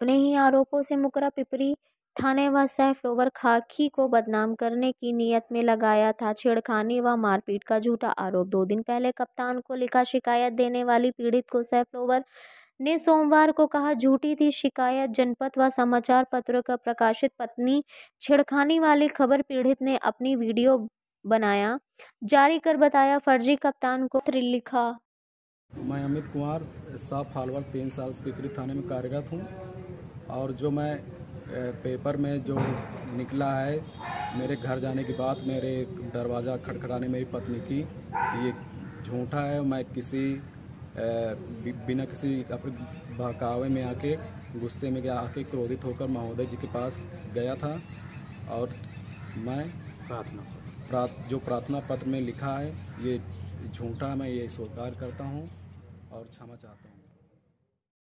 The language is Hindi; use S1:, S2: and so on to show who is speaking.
S1: अपने ही आरोपों से मुकरा पिपरी थाने व सह फ्लोवर खाखी को बदनाम करने की नीयत में लगाया था छेड़खानी व मारपीट का झूठा आरोप दो दिन पहले कप्तान को लिखा शिकायत देने वाली पीड़ित को सह फ्लोवर ने सोमवार को कहा झूठी थी शिकायत जनपद व समाचार पत्रों का प्रकाशित पत्नी छेड़खानी वाली खबर पीड़ित ने अपनी वीडियो बनाया जारी कर बताया फर्जी कप्तान को लिखा
S2: मैं अमित कुमार साफ हालवर तीन साल स्पीकर थाने में कार्यरत हूँ और जो मैं पेपर में जो निकला है मेरे घर जाने के बाद मेरे दरवाज़ा में मेरी पत्नी की ये झूठा है मैं किसी बिना किसी अपने बहकावे में आके गुस्से में गया आके क्रोधित होकर महोदय जी के पास गया था और मैं प्रार्थना प्रार्थ जो प्रार्थना पत्र में लिखा है ये झूठा मैं ये स्वीकार करता हूँ और क्षमा चाहता हूँ